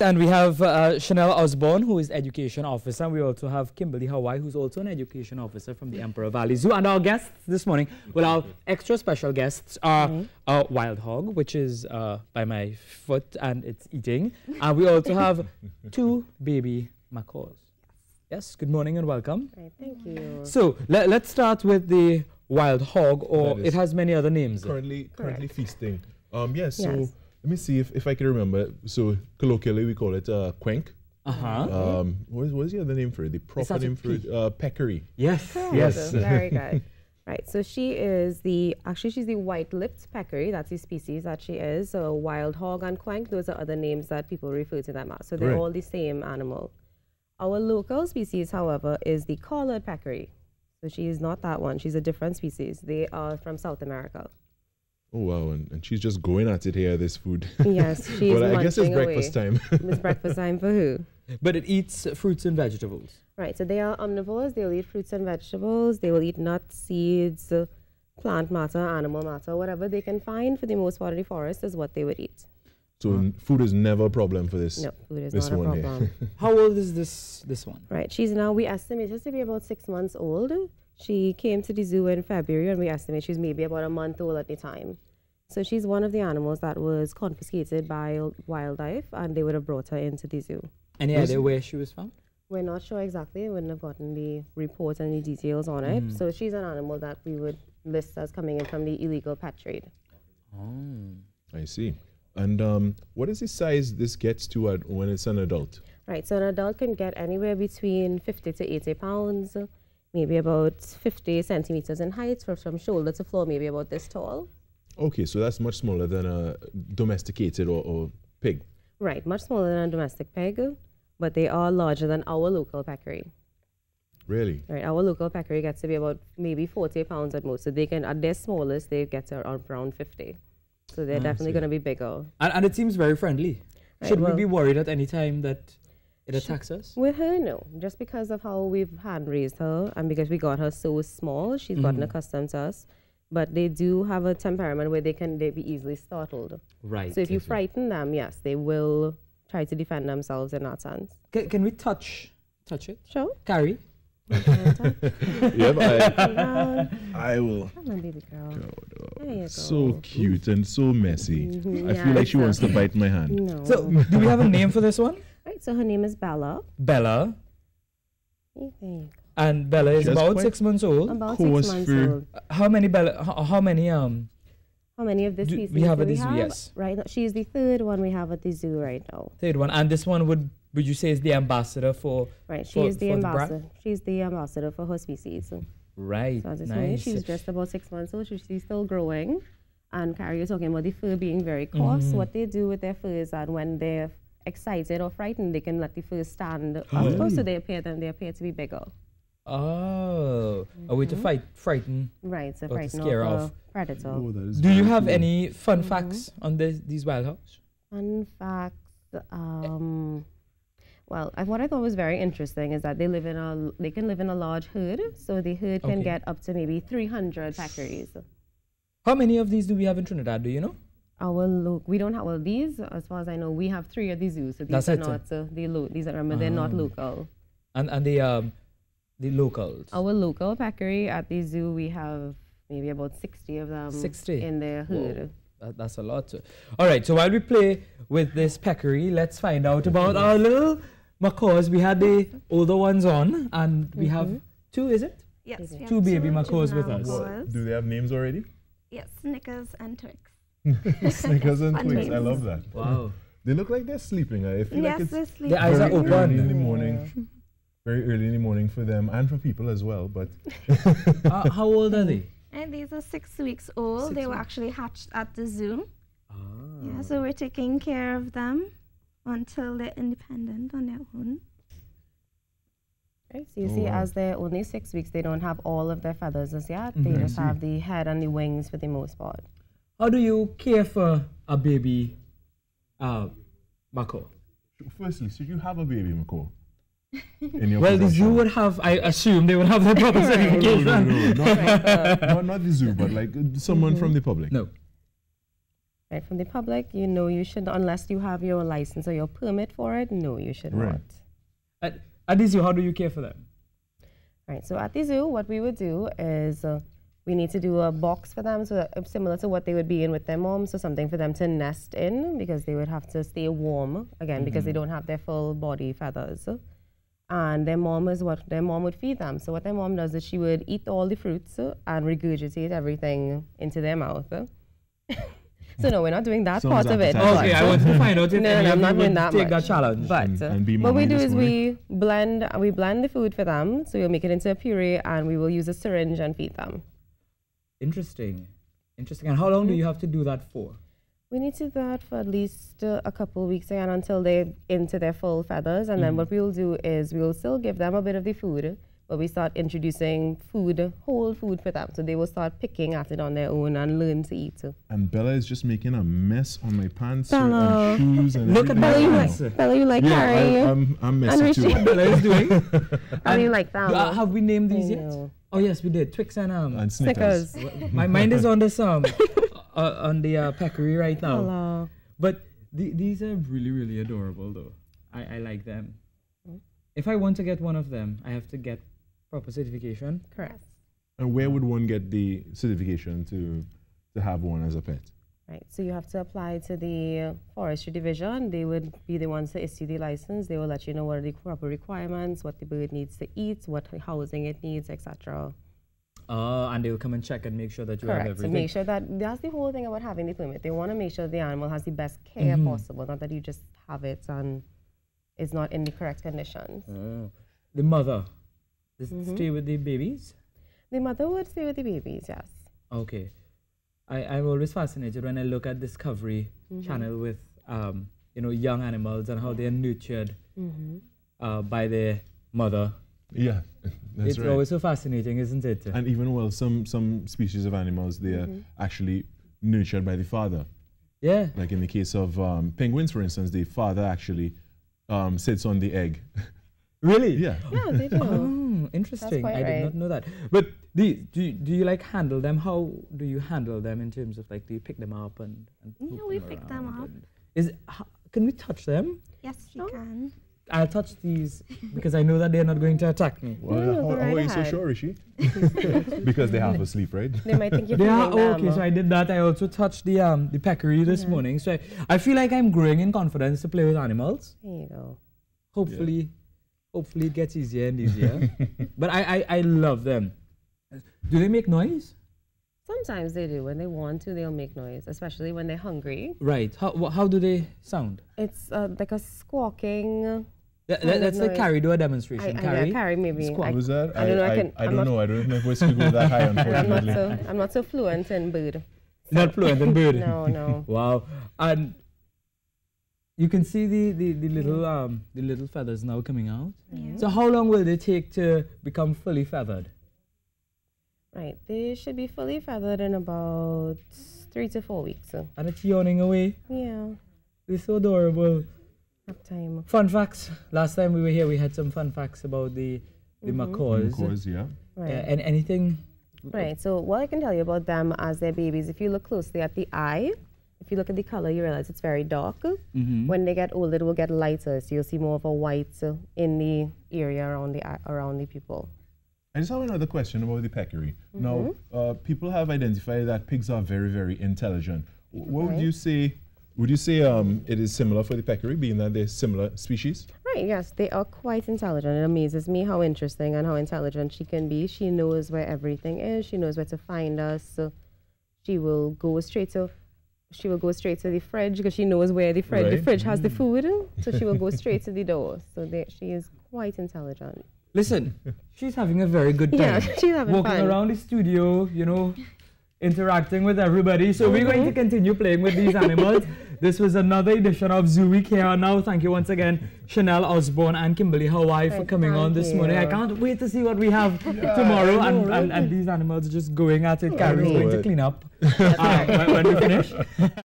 And we have uh, Chanel Osborne, who is Education Officer. And we also have Kimberly Hawaii, who's also an Education Officer from the Emperor Valley Zoo. And our guests this morning, well, our extra special guests are mm -hmm. Wild Hog, which is uh, by my foot and it's eating. and we also have two baby macaws. Yes, good morning and welcome. thank you. So le let's start with the wild hog, or it has many other names. Currently, currently feasting. Um, yes, yes. so let me see if, if I can remember. So colloquially, we call it uh, quenk. Uh huh. Um, um, what is, what is the other name for it? The proper name for it? Uh, peccary. Yes. Oh, yes. Very good. Right. So she is the actually she's the white-lipped peccary. That's the species that she is. So wild hog and quenk. Those are other names that people refer to them as. So they're right. all the same animal. Our local species, however, is the collared peccary. So she is not that one. She's a different species. They are from South America oh wow, and, and she's just going at it here, this food. Yes, she's But I guess it's away. breakfast time. it's breakfast time for who? But it eats fruits and vegetables. Right, so they are omnivores. They will eat fruits and vegetables. They will eat nuts, seeds, uh, plant matter, animal matter, whatever they can find for the most part of the forest is what they would eat. So food is never a problem for this. No, food is this not a problem. How old is this this one? Right, she's now we estimate her to be about six months old. She came to the zoo in February, and we estimate she's maybe about a month old at the time. So she's one of the animals that was confiscated by wildlife, and they would have brought her into the zoo. Any idea where she was from? We're not sure exactly. We wouldn't have gotten the report and the details on it. Mm. So she's an animal that we would list as coming in from the illegal pet trade. Oh. oh. I see. And um, what is the size this gets to when it's an adult? Right. So an adult can get anywhere between 50 to 80 pounds maybe about 50 centimeters in height from, from shoulder to floor, maybe about this tall. Okay, so that's much smaller than a domesticated or, or pig. Right, much smaller than a domestic pig, but they are larger than our local peccary. Really? Right, our local peccary gets to be about maybe 40 pounds at most. So they can, at their smallest, they get to around 50. So they're ah, definitely going to be bigger. And, and, it seems very friendly. Right, Should well, we be worried at any time that it attacks she, us? With her, no. Just because of how we've hand raised her and because we got her so small, she's mm -hmm. gotten mm-hmm. accustomed to us. But they do have a temperament where they can they be easily startled. Right. So if you frighten them, yes, they will try to defend themselves in that sense. C can we touch touch it? Sure. Carrie? yep, I, I will. Come on, baby girl. There so go. cute and so messy. Mm -hmm. I yeah, feel like she wants to bite my hand. No. So, do we have a name for this one? So her name is Bella. Bella. And Bella is about six months old. About six months old. How many Bella? How, how many um? How many of this species we have at the zoo? Yes. Right. Now, she is the third one we have at the zoo right now. Third one, and this one would would you say is the ambassador for? Right. She for, is the ambassador. The She's the ambassador for her species. Right. So nice. Moment, just about six months old. she's still growing. And Carrie was talking about the fur being very coarse. Mm -hmm. What they do with their fur is that when they're excited or frightened, they can let the first stand up hmm. oh. to they appear, and they appear to be bigger. Oh, mm-hmm. a way to fight, frighten, right? So frighten to scare off predator. Oh, Do you have cool. any fun mm-hmm. facts on this, these wild hogs? Fun facts. Um, well, I, what I thought was very interesting is that they live in a they can live in a large herd, so the herd okay. can get up to maybe 300 peccaries. How many of these do we have in Trinidad? Do you know? our look, we don't have, well, these, as far as I know, we have three at the zoo. So these That's are it. not, uh, they lo- these are, remember, they're not ah. local. And, and the, um, the locals. Our local peccary at the zoo, we have maybe about 60 of them 60? in their hood. that's a lot. All right, so while we play with this peccary, let's find out about our little macaws. We had the older ones on, and we have mm-hmm. two, is it? Yes, Two baby macaws with us. Do they have names already? Yes, Snickers and Twix. Snickers and Twix. I love that. Wow. They look like they're sleeping. I feel yes, like it's sleeping. Their eyes are open. Early in the morning. Very early in the morning for them and for people as well. But uh, how old are they? And these are six weeks old. Six they were actually hatched at the zoo. Ah. Yeah, so we're taking care of them until they're independent on their own. Right, so you oh see, as they're only six weeks, they don't have all of their feathers as yet. Mm -hmm. They mm-hmm. just have the head and the wings for the most part. How do you care for a baby, uh, Mako? Firstly, should you have a baby, Mako? well, the zoo would have, I assume, they would have their proper certification. No, no, no, not, uh, not, not the zoo, but like someone mm -hmm. from the mm-hmm. public. No. Right, from the public, you know, you should, unless you have your license or your permit for it, no, you should right. not. At, at the zoo, how do you care for them? Right, so at the zoo, what we would do is uh, we need to do a box for them, so uh, similar to what they would be in with their mom, so something for them to nest in because they would have to stay warm again mm -hmm. because they mm-hmm. don't have their full body feathers. And their mom is what their mom would feed them. So what their mom does is she would eat all the fruits and regurgitate everything into their mouth. So no, we're not doing that part of it. Okay, I want to find out if no, no, I'm not doing that take much. that challenge. But and, and what we do is morning. we blend we blend the food for them. So we'll make it into a puree and we will use a syringe and feed them. Interesting. Interesting. And how long mm -hmm. do mm-hmm. you have to do that for? We need to do that for at least uh, a couple of weeks again until they're into their full feathers. And mm -hmm. then mm-hmm. what we'll do is we'll still give them a bit of the food, but we start introducing food, whole food for them. So they will start picking at it on their own and learn to eat too. And Bella is just making a mess on my pants and shoes and Look at Bella, you like, Bella, you like yeah, Harry. I, am I'm, I'm messy too. Bella is doing. How do you like that. Ah, have we named these yet? Oh yes, we did Twix and um. And Snickers. Snickers. My mind is on the um, uh, on the uh, peccary right now. Hello. But th- these are really really adorable though. I I like them. Mm-hmm. If I want to get one of them, I have to get proper certification. Correct. And where would one get the certification to to have one as a pet? Right, so you have to apply to the forestry division. They would be the ones to issue the license. They will let you know what are the proper requirements, what the bird needs to eat, what housing it needs, etc. Uh, and they will come and check and make sure that you Correct. have everything. Correct. So make sure that that's the whole thing about having the permit. They want to make sure the animal has the best care mm -hmm. possible, not that you just have it and it's not in the correct conditions. Uh, the mother, does mm -hmm. stay with the babies? The mother would stay with the babies, yes. Okay. I, am always fascinated when I look at Discovery mm -hmm. Channel with um, you know young animals and how they're nurtured mm -hmm. uh, by their mother. Yeah, it's right. always so fascinating, isn't it? And even well, some some species of animals they are mm -hmm. actually nurtured by the father. Yeah. Like in the case of um, penguins, for instance, the father actually um, sits on the egg. Really? Yeah. Yeah, they do. Oh. Oh, interesting. I did not know that. But do you, do you, do, you, like handle them? How do you handle them in terms of like, do you pick them up and, and Yeah, we them pick them up. Is how, Can we touch them? Yes, you no? can. I'll touch these because I know that they're not going to attack me. Well, no, no, how, how, are you so sure, Rishi? because they half asleep, right? They might think you're they are, oh, Okay, so I did that. I also touched the um the peccary this yeah. morning. So I, I feel like I'm growing in confidence to play with animals. There you go. Hopefully. Yeah Hopefully it gets easier and easier. but I, I, I love them. Do they make noise? Sometimes they do. When they want to, they'll make noise, especially when they're hungry. Right. How, wh- how do they sound? It's uh, like a squawking. Let's that's the carry. Do a demonstration. I, I carry. Yeah, carry maybe. Squawk. I, I don't know. I, can, I, I don't know. I don't know if my voice can go that high, unfortunately. I'm not so, I'm not so fluent in bird. not fluent in bird. no, no. wow. And you can see the, the, the little yeah. um the little feathers now coming out. Yeah. So how long will they take to become fully feathered? Right, they should be fully feathered in about three to four weeks. So. And it's yawning away. Yeah. They're so adorable. time. Fun facts. Last time we were here, we had some fun facts about the the mm -hmm. macaws. Macaws, yeah. Right. and anything. Right. So what I can tell you about them as their babies, if you look closely at the eye, if you look at the color, you realize it's very dark. Mm -hmm. When they get older, it will get lighter, so you'll see more of a white in the area around the around the pupil. I just have another question about the peccary. Mm -hmm. Now, mm-hmm. uh, people have identified that pigs are very, very intelligent. What would you say? Would you say um, it is similar for the peccary, being that they're similar species? Right. Yes, they are quite intelligent. It amazes me how interesting and how intelligent she can be. She knows where everything is. She knows where to find us. So she will go straight. So she will go straight to the fridge because she knows where the fridge. Right. The fridge has mm. the food, so she will go straight to the door. So there, she is quite intelligent. Listen, she's having a very good time. Yeah, she's having Walking fun. around the studio, you know, interacting with everybody. So mm -hmm. we're going to continue playing with these animals. This was another edition of Zoo Week here. Now, thank you once again, Chanel Osborne and Kimberly Hawaii for coming thank on this you. morning. I can't wait to see what we have yeah, tomorrow. And, and, and, these animals just going at it. Carrie's going it. to clean up uh, when, when we finish.